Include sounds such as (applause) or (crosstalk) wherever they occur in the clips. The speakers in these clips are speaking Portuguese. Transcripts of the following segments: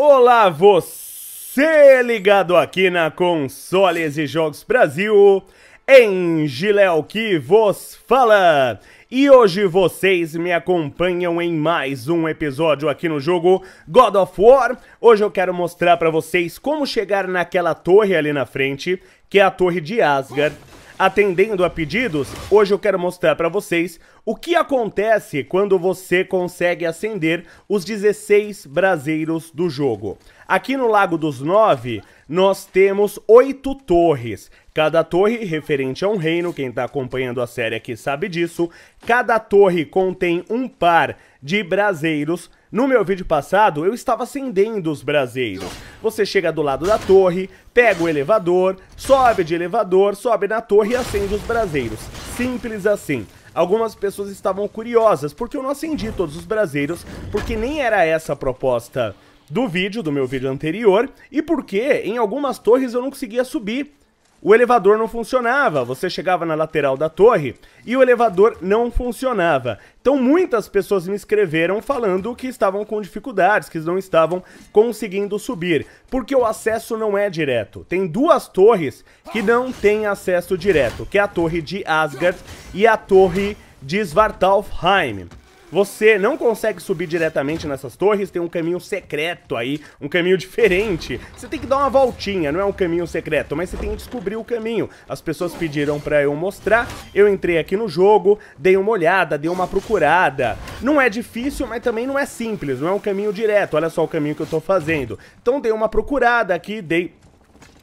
Olá, você ligado aqui na Consoles e Jogos Brasil, em Giléu que vos fala. E hoje vocês me acompanham em mais um episódio aqui no jogo God of War. Hoje eu quero mostrar para vocês como chegar naquela torre ali na frente, que é a Torre de Asgard. Atendendo a pedidos, hoje eu quero mostrar para vocês o que acontece quando você consegue acender os 16 braseiros do jogo. Aqui no Lago dos Nove, nós temos oito torres. Cada torre referente a um reino, quem está acompanhando a série aqui sabe disso. Cada torre contém um par de braseiros no meu vídeo passado, eu estava acendendo os braseiros. Você chega do lado da torre, pega o elevador, sobe de elevador, sobe na torre e acende os braseiros. Simples assim. Algumas pessoas estavam curiosas porque eu não acendi todos os braseiros, porque nem era essa a proposta do vídeo, do meu vídeo anterior, e porque em algumas torres eu não conseguia subir o elevador não funcionava. Você chegava na lateral da torre e o elevador não funcionava. Então muitas pessoas me escreveram falando que estavam com dificuldades, que não estavam conseguindo subir, porque o acesso não é direto. Tem duas torres que não têm acesso direto, que é a torre de Asgard e a torre de Svartalfheim. Você não consegue subir diretamente nessas torres, tem um caminho secreto aí, um caminho diferente. Você tem que dar uma voltinha, não é um caminho secreto, mas você tem que descobrir o caminho. As pessoas pediram pra eu mostrar, eu entrei aqui no jogo, dei uma olhada, dei uma procurada. Não é difícil, mas também não é simples, não é um caminho direto, olha só o caminho que eu tô fazendo. Então dei uma procurada aqui, dei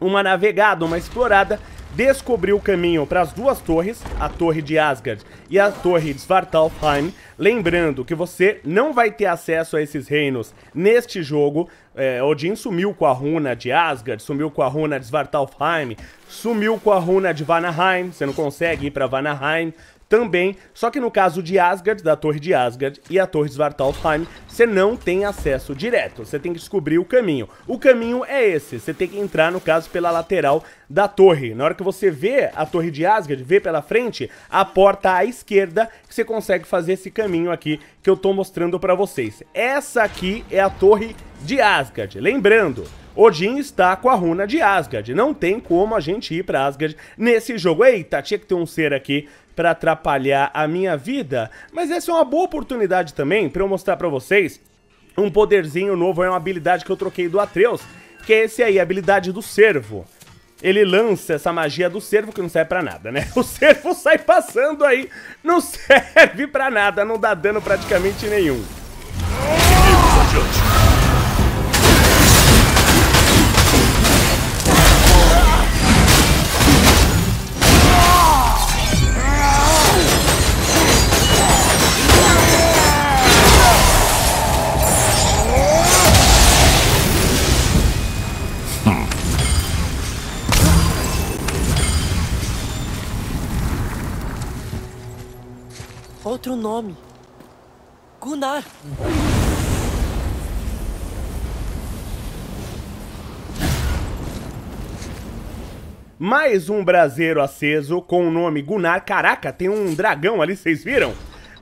uma navegada, uma explorada descobriu o caminho para as duas torres, a torre de Asgard e a torre de Svartalfheim. Lembrando que você não vai ter acesso a esses reinos neste jogo. É, Odin sumiu com a runa de Asgard, sumiu com a runa de Svartalfheim, sumiu com a runa de Vanaheim. Você não consegue ir para Vanaheim também. Só que no caso de Asgard, da Torre de Asgard e a Torre de Svartalfheim, você não tem acesso direto. Você tem que descobrir o caminho. O caminho é esse. Você tem que entrar, no caso, pela lateral da torre. Na hora que você vê a Torre de Asgard, vê pela frente, a porta à esquerda, que você consegue fazer esse caminho aqui que eu tô mostrando pra vocês. Essa aqui é a Torre de Asgard. Lembrando, Odin está com a runa de Asgard. Não tem como a gente ir para Asgard nesse jogo. Eita, tinha que ter um ser aqui para atrapalhar a minha vida, mas essa é uma boa oportunidade também para eu mostrar para vocês um poderzinho novo, é uma habilidade que eu troquei do Atreus, que é esse aí, a habilidade do servo ele lança essa magia do servo que não serve para nada, né? (laughs) O servo sai passando aí, não (laughs) serve para nada, não dá dano praticamente nenhum. Outro nome. Gunnar. Mais um braseiro aceso com o nome Gunnar. Caraca, tem um dragão ali, vocês viram?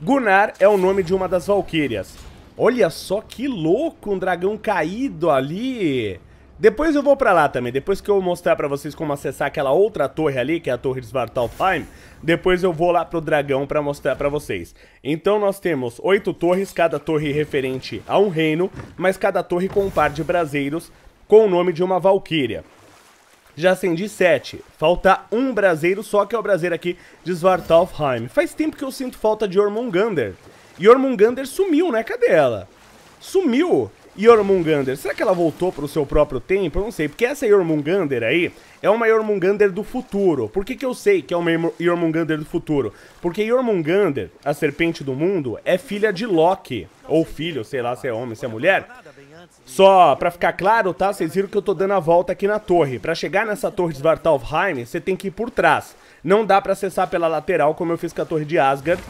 Gunnar é o nome de uma das valquírias. Olha só que louco, um dragão caído ali. Depois eu vou pra lá também, depois que eu mostrar pra vocês como acessar aquela outra torre ali, que é a torre de Svartalfheim, depois eu vou lá pro dragão pra mostrar pra vocês. Então nós temos oito torres, cada torre referente a um reino, mas cada torre com um par de braseiros com o nome de uma valquíria. Já acendi sete, Falta um braseiro, só que é o braseiro aqui de Svartalfheim. Faz tempo que eu sinto falta de Ormungander. E Ormungander sumiu, né? Cadê ela? Sumiu! Yormungander, Será que ela voltou para o seu próprio tempo? Eu não sei, porque essa Yormungander aí é uma Yormungander do futuro. Por que, que eu sei que é uma Yormungander do futuro? Porque Yormungander, a serpente do mundo, é filha de Loki. Ou filho, sei lá se é homem, se é mulher. Só pra ficar claro, tá? Vocês viram que eu tô dando a volta aqui na torre. Pra chegar nessa torre de Svartalfheim, você tem que ir por trás. Não dá pra acessar pela lateral, como eu fiz com a torre de Asgard.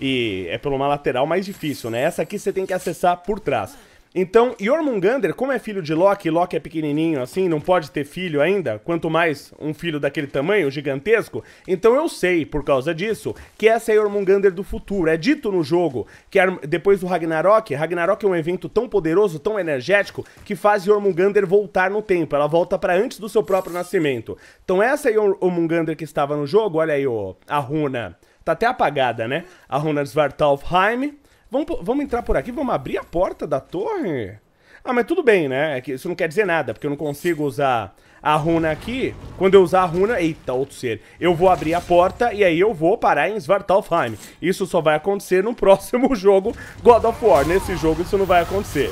E é por uma lateral mais difícil, né? Essa aqui você tem que acessar por trás. Então, Jormungandr, como é filho de Loki, Loki é pequenininho assim, não pode ter filho ainda, quanto mais um filho daquele tamanho, gigantesco, então eu sei, por causa disso, que essa é Jormungandr do futuro. É dito no jogo que depois do Ragnarok, Ragnarok é um evento tão poderoso, tão energético, que faz Jormungandr voltar no tempo, ela volta para antes do seu próprio nascimento. Então essa é Jormungandr que estava no jogo, olha aí ó, a runa, tá até apagada, né? A runa Svartalfheim, Vamos, vamos entrar por aqui? Vamos abrir a porta da torre? Ah, mas tudo bem, né? É isso não quer dizer nada, porque eu não consigo usar a runa aqui. Quando eu usar a runa... Eita, outro ser. Eu vou abrir a porta e aí eu vou parar em Svartalfheim. Isso só vai acontecer no (laughs) próximo jogo God of War. Nesse jogo isso não vai acontecer.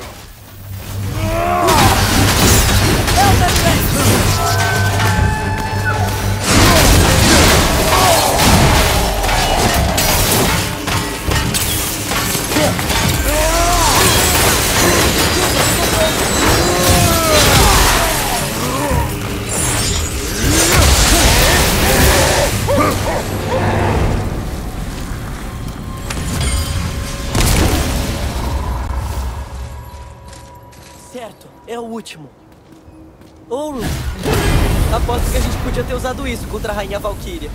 isso contra a Rainha Valkyria.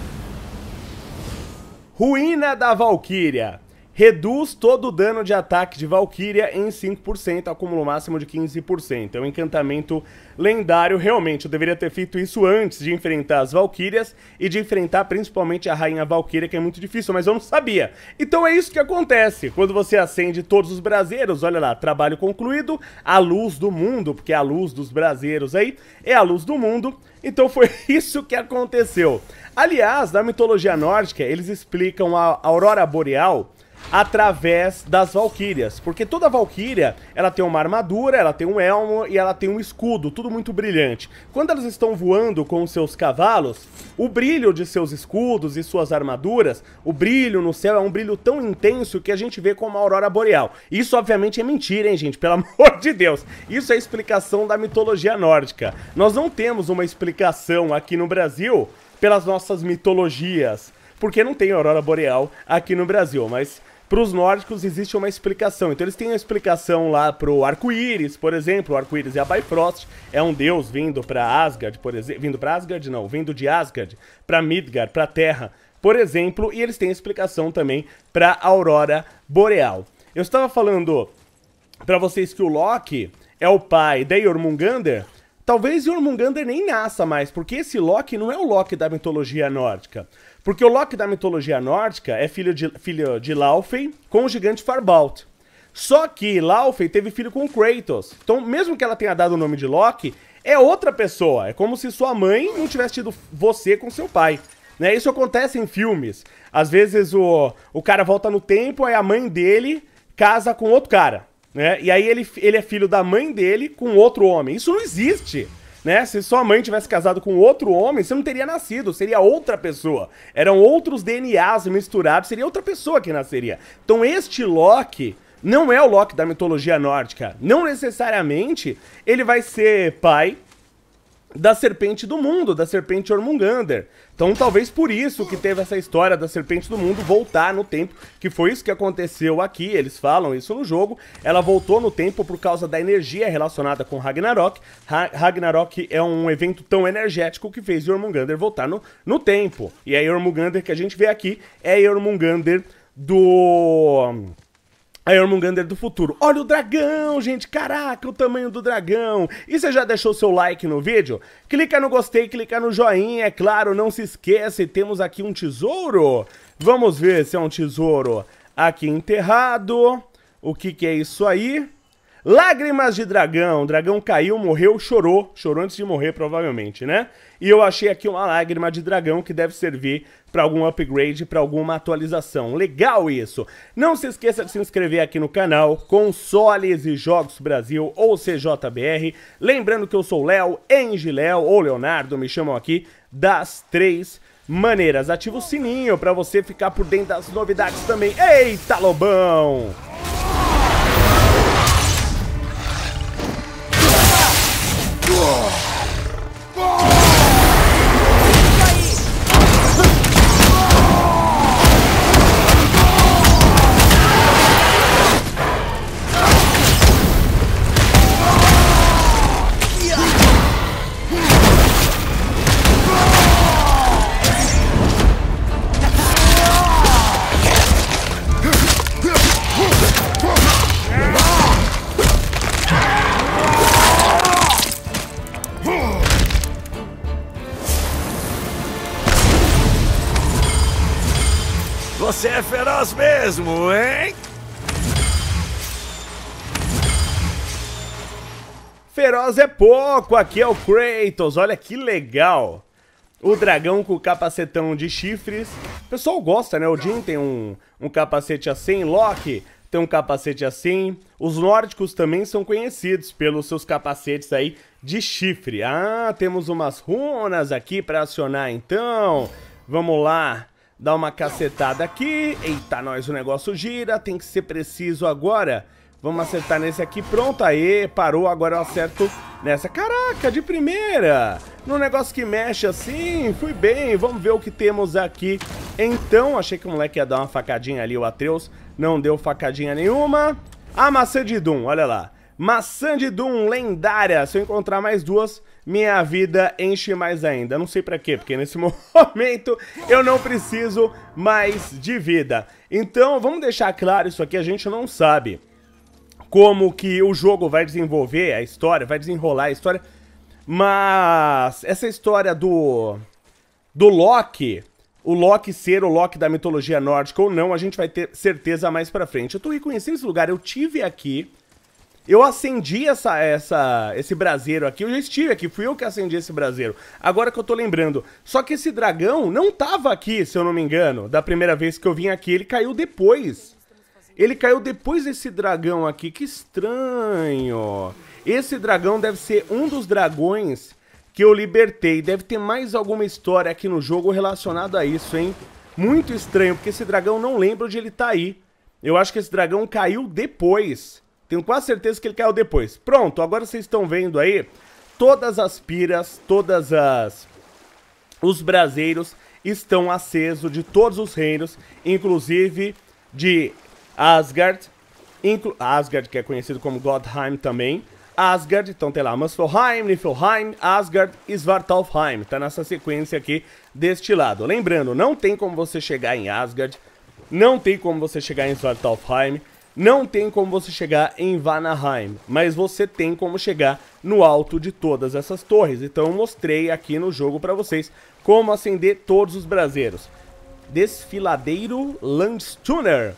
Ruína da Valkyria. Reduz todo o dano de ataque de Valkyria em 5%, acúmulo máximo de 15%. É um encantamento lendário, realmente. Eu deveria ter feito isso antes de enfrentar as Valkyrias e de enfrentar principalmente a Rainha Valkyria, que é muito difícil, mas eu não sabia. Então é isso que acontece. Quando você acende todos os braseiros, olha lá, trabalho concluído, a luz do mundo, porque é a luz dos braseiros aí é a luz do mundo, então foi (laughs) isso que aconteceu. Aliás, na mitologia nórdica, eles explicam a aurora boreal através das valquírias, porque toda valquíria, ela tem uma armadura, ela tem um elmo e ela tem um escudo, tudo muito brilhante. Quando elas estão voando com os seus cavalos, o brilho de seus escudos e suas armaduras, o brilho no céu é um brilho tão intenso que a gente vê como a aurora boreal. Isso obviamente é mentira, hein, gente, pelo (laughs) amor de Deus. Isso é explicação da mitologia nórdica. Nós não temos uma explicação aqui no Brasil pelas nossas mitologias, porque não tem aurora boreal aqui no Brasil, mas para os nórdicos existe uma explicação. Então eles têm uma explicação lá pro arco-íris, por exemplo. O arco-íris é a Bifrost, é um deus vindo para Asgard, por exemplo. Vindo para Asgard, não, vindo de Asgard para Midgard, para Terra, por exemplo. E eles têm explicação também para Aurora Boreal. Eu estava falando para vocês que o Loki é o pai da Jormungandr. Talvez Jormungandr nem nasça mais, porque esse Loki não é o Loki da mitologia nórdica. Porque o Loki da mitologia nórdica é filho de, filho de Laufey com o gigante Farbalt. Só que Laufey teve filho com Kratos. Então, mesmo que ela tenha dado o nome de Loki, é outra pessoa. É como se sua mãe não tivesse tido você com seu pai. Né? Isso acontece em filmes. Às vezes o, o cara volta no tempo, aí a mãe dele casa com outro cara. Né? E aí ele, ele é filho da mãe dele com outro homem. Isso não existe né? Se sua mãe tivesse casado com outro homem, você não teria nascido, seria outra pessoa. Eram outros DNAs misturados, seria outra pessoa que nasceria. Então este Loki não é o Loki da mitologia nórdica. Não necessariamente ele vai ser pai da serpente do mundo, da serpente Ormungander. Então talvez por isso que teve essa história da serpente do mundo voltar no tempo, que foi isso que aconteceu aqui, eles falam isso no jogo. Ela voltou no tempo por causa da energia relacionada com Ragnarok. Ha Ragnarok é um evento tão energético que fez Jormungander voltar no, no tempo. E a é Jormungander que a gente vê aqui é a do a Jormungandr do futuro. Olha o dragão, gente. Caraca, o tamanho do dragão. E você já deixou seu like no vídeo? Clica no gostei, clica no joinha. É claro, não se esquece, temos aqui um tesouro. Vamos ver se é um tesouro aqui enterrado. O que, que é isso aí? Lágrimas de dragão. O dragão caiu, morreu, chorou. Chorou antes de morrer, provavelmente, né? E eu achei aqui uma lágrima de dragão que deve servir para algum upgrade, para alguma atualização. Legal isso! Não se esqueça de se inscrever aqui no canal, Consoles e Jogos Brasil ou CJBR. Lembrando que eu sou Léo, Engiléo ou Leonardo, me chamam aqui, das três maneiras. Ativa o sininho para você ficar por dentro das novidades também. Eita, Lobão! Você é feroz mesmo, hein? Feroz é pouco, aqui é o Kratos, olha que legal. O dragão com o capacetão de chifres. O pessoal gosta, né? O Jin tem um, um capacete assim, Loki tem um capacete assim. Os nórdicos também são conhecidos pelos seus capacetes aí de chifre. Ah, temos umas runas aqui para acionar então. Vamos lá. Dá uma cacetada aqui. Eita, nós, o negócio gira. Tem que ser preciso agora. Vamos acertar nesse aqui. Pronto, aí parou. Agora eu acerto nessa. Caraca, de primeira. No negócio que mexe assim. Fui bem. Vamos ver o que temos aqui. Então, achei que o moleque ia dar uma facadinha ali, o Atreus. Não deu facadinha nenhuma. A maçã de Doom, olha lá. Maçã de Doom lendária. Se eu encontrar mais duas, minha vida enche mais ainda. Não sei pra quê, porque nesse (laughs) momento eu não preciso mais de vida. Então, vamos deixar claro isso aqui, a gente não sabe como que o jogo vai desenvolver a história, vai desenrolar a história. Mas essa história do do Loki, o Loki ser o Loki da mitologia nórdica ou não, a gente vai ter certeza mais pra frente. Eu tô reconhecendo esse lugar, eu tive aqui eu acendi essa, essa, esse braseiro aqui, eu já estive aqui, fui eu que acendi esse braseiro. Agora que eu tô lembrando. Só que esse dragão não tava aqui, se eu não me engano, da primeira vez que eu vim aqui. Ele caiu depois. Ele caiu depois desse dragão aqui, que estranho. Esse dragão deve ser um dos dragões que eu libertei. Deve ter mais alguma história aqui no jogo relacionada a isso, hein? Muito estranho, porque esse dragão não lembra onde ele tá aí. Eu acho que esse dragão caiu depois. Tenho quase certeza que ele caiu depois. Pronto, agora vocês estão vendo aí todas as piras, todas as... Os braseiros estão acesos de todos os reinos, inclusive de Asgard, inclu Asgard que é conhecido como Godheim também, Asgard, então tem lá Muspelheim, Niflheim, Asgard e Svartalfheim, tá nessa sequência aqui deste lado. Lembrando, não tem como você chegar em Asgard, não tem como você chegar em Svartalfheim, não tem como você chegar em Vanaheim, mas você tem como chegar no alto de todas essas torres. Então eu mostrei aqui no jogo para vocês como acender todos os braseiros. Desfiladeiro Landstuner.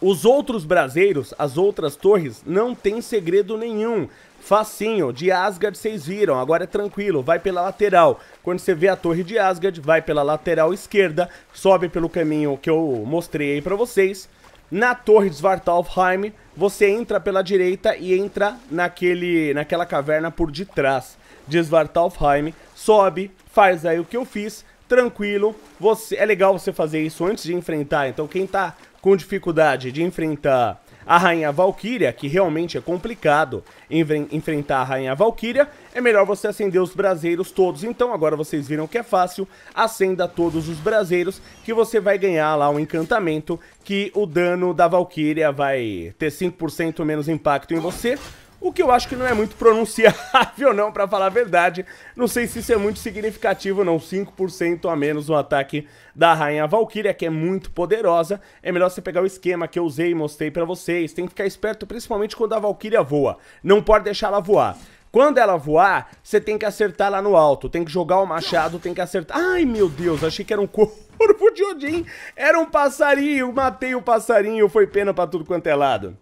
Os outros braseiros, as outras torres, não tem segredo nenhum. Facinho, de Asgard vocês viram, agora é tranquilo, vai pela lateral. Quando você vê a torre de Asgard, vai pela lateral esquerda, sobe pelo caminho que eu mostrei aí pra vocês na torre de Svartalfheim, você entra pela direita e entra naquele, naquela caverna por detrás de Svartalfheim. Sobe, faz aí o que eu fiz, tranquilo. Você, é legal você fazer isso antes de enfrentar. Então quem tá com dificuldade de enfrentar a Rainha Valkyria, que realmente é complicado enfrentar a Rainha Valkyria, é melhor você acender os braseiros todos. Então agora vocês viram que é fácil, acenda todos os braseiros que você vai ganhar lá um encantamento que o dano da Valkyria vai ter 5% menos impacto em você o que eu acho que não é muito pronunciável, não, para falar a verdade. Não sei se isso é muito significativo, não. 5% a menos no ataque da Rainha Valkyria, que é muito poderosa. É melhor você pegar o esquema que eu usei e mostrei para vocês. Tem que ficar esperto, principalmente quando a Valkyria voa. Não pode deixar ela voar. Quando ela voar, você tem que acertar lá no alto. Tem que jogar o machado, tem que acertar. Ai, meu Deus, achei que era um corpo de Odin. Era um passarinho, matei o passarinho, foi pena pra tudo quanto é lado.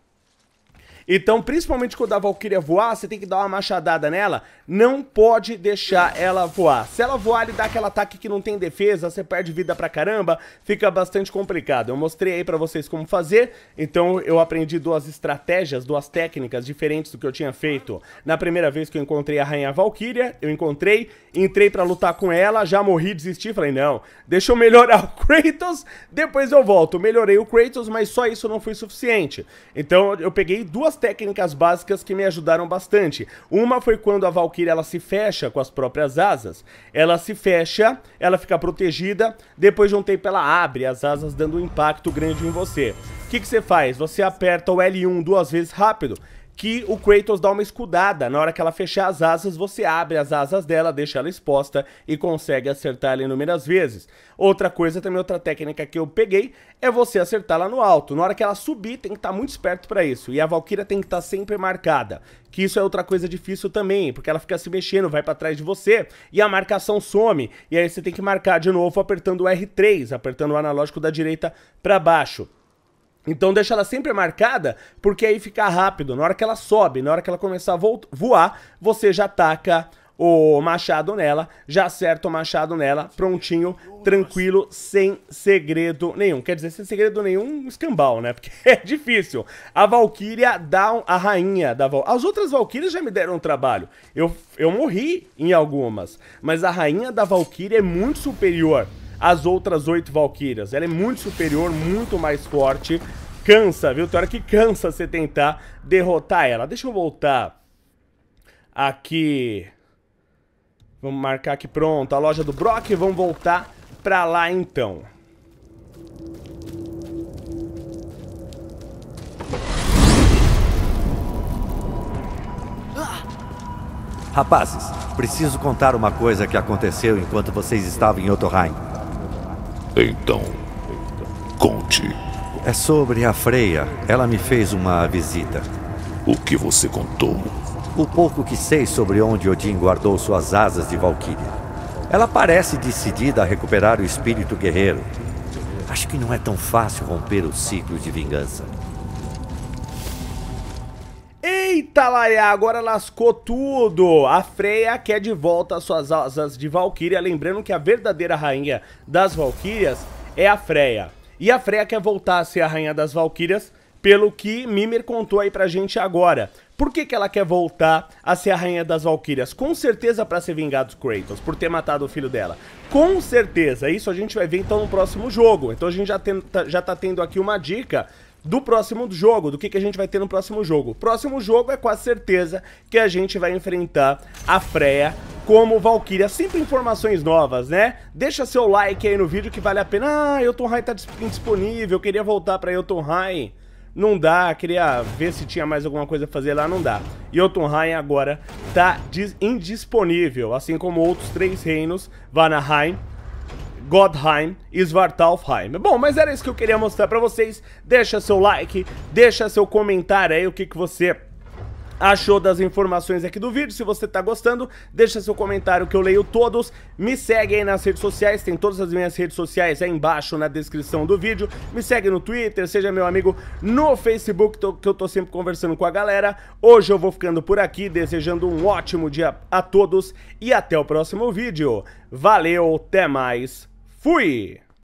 Então, principalmente quando a Valkyria voar, você tem que dar uma machadada nela. Não pode deixar ela voar. Se ela voar, ele dá aquele ataque que não tem defesa, você perde vida pra caramba, fica bastante complicado. Eu mostrei aí pra vocês como fazer, então eu aprendi duas estratégias, duas técnicas diferentes do que eu tinha feito. Na primeira vez que eu encontrei a Rainha Valkyria, eu encontrei, entrei pra lutar com ela, já morri, desisti, falei, não, deixa eu melhorar (laughs) o Kratos, depois eu volto. Melhorei o Kratos, mas só isso não foi suficiente. Então eu peguei duas técnicas básicas que me ajudaram bastante. Uma foi quando a Valkyrie ela se fecha com as próprias asas. Ela se fecha, ela fica protegida, depois de um tempo ela abre as asas dando um impacto grande em você. O que, que você faz? Você aperta o L1 duas vezes rápido que o Kratos dá uma escudada. Na hora que ela fechar as asas, você abre as asas dela, deixa ela exposta e consegue acertar ela inúmeras vezes. Outra coisa também, outra técnica que eu peguei, é você acertar lá no alto. Na hora que ela subir, tem que estar tá muito esperto para isso. E a Valkyria tem que estar tá sempre marcada. Que isso é outra coisa difícil também, porque ela fica se mexendo, vai para trás de você e a marcação some. E aí você tem que marcar de novo apertando o R3, apertando o analógico da direita para baixo. Então deixa ela sempre marcada, porque aí fica rápido. Na hora que ela sobe, na hora que ela começar a voar, você já taca o machado nela, já acerta o machado nela, prontinho, tranquilo, sem segredo nenhum. Quer dizer, sem segredo nenhum, escambau, né? (laughs) Porque é difícil. A Valkyria dá a rainha da Valkyria. As outras Valkyrias já me deram um trabalho. Eu, eu morri em algumas, mas a rainha da Valkyria é muito superior as outras oito Valkyrias. Ela é muito superior, muito mais forte. Cansa, viu? Tem hora que cansa você tentar derrotar ela. Deixa eu voltar aqui. Vamos marcar aqui, pronto, a loja do Brock. Vamos voltar pra lá, então. Rapazes, preciso contar uma coisa que aconteceu enquanto vocês estavam em Otoheim. Então, conte. É sobre a Freia. Ela me fez uma visita. O que você contou? O pouco que sei sobre onde Odin guardou suas asas de Valkyria. Ela parece decidida a recuperar o espírito guerreiro. Acho que não é tão fácil romper o ciclo de vingança. Eita, Laia, agora lascou tudo! A Freya quer de volta as suas asas de Valkyria, lembrando que a verdadeira rainha das Valkyrias é a Freya. E a Freya quer voltar a ser a rainha das Valkyrias, pelo que Mimir contou aí pra gente agora. Por que, que ela quer voltar a ser a rainha das Valkyrias? Com certeza para ser vingado Kratos, por ter matado o filho dela. Com certeza, isso a gente vai ver então no próximo jogo. Então a gente já, tem, tá, já tá tendo aqui uma dica do próximo jogo, do que, que a gente vai ter no próximo jogo. Próximo jogo é com a certeza que a gente vai enfrentar a Freya como Valkyria. Sempre informações novas, né? Deixa seu like aí no vídeo que vale a pena. Ah, Yotunheim High tá indisponível, queria voltar pra Yotunheim. Não dá, queria ver se tinha mais alguma coisa a fazer lá, não dá. Yotunheim agora tá indisponível, assim como outros três reinos, Vanaheim, Godheim e Svartalfheim. Bom, mas era isso que eu queria mostrar pra vocês. Deixa seu like, deixa seu comentário aí o que, que você achou das informações aqui do vídeo. Se você tá gostando, deixa seu comentário que eu leio todos. Me segue aí nas redes sociais, tem todas as minhas redes sociais aí embaixo na descrição do vídeo. Me segue no Twitter, seja meu amigo no Facebook, que eu tô sempre conversando com a galera. Hoje eu vou ficando por aqui, desejando um ótimo dia a todos e até o próximo vídeo. Valeu, até mais! Fui!